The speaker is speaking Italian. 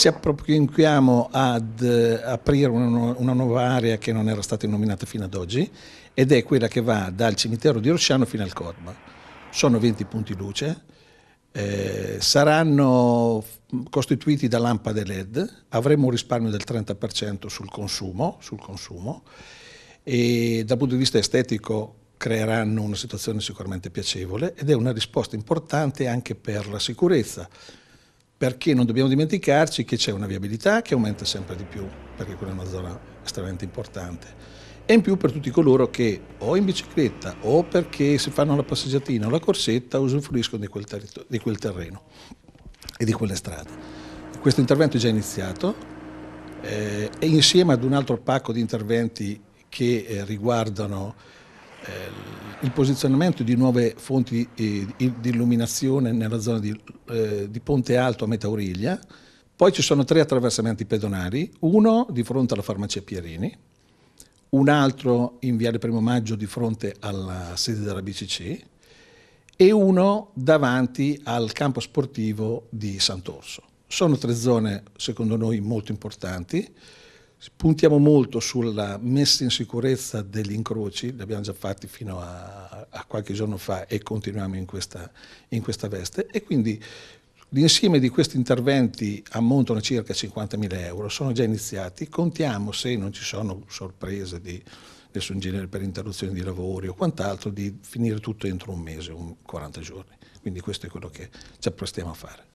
ci approcchiamo ad eh, aprire una, una, nuova area che non era stata nominata fino ad oggi ed è quella che va dal cimitero di Rosciano fino al Corma. Sono 20 punti luce, eh, saranno costituiti da lampade LED, avremo un risparmio del 30% sul consumo, sul consumo e dal punto di vista estetico creeranno una situazione sicuramente piacevole ed è una risposta importante anche per la sicurezza perché non dobbiamo dimenticarci che c'è una viabilità che aumenta sempre di più, perché quella è una zona estremamente importante. E in più per tutti coloro che o in bicicletta o perché si fanno la passeggiatina o la corsetta usufruiscono di quel, territor- di quel terreno e di quelle strade. Questo intervento è già iniziato eh, e insieme ad un altro pacco di interventi che eh, riguardano eh, il posizionamento di nuove fonti eh, di illuminazione nella zona di, eh, di Ponte Alto a Metauriglia, poi ci sono tre attraversamenti pedonali, uno di fronte alla farmacia Pierini, un altro in Viale Primo Maggio di fronte alla sede della BCC e uno davanti al campo sportivo di Sant'Orso. Sono tre zone, secondo noi, molto importanti Puntiamo molto sulla messa in sicurezza degli incroci, li abbiamo già fatti fino a, a qualche giorno fa e continuiamo in questa, in questa veste e quindi L'insieme di questi interventi ammontano a circa 50.000 euro, sono già iniziati, contiamo se non ci sono sorprese di nessun genere per interruzioni di lavori o quant'altro, di finire tutto entro un mese, un 40 giorni. Quindi questo è quello che ci apprestiamo a fare.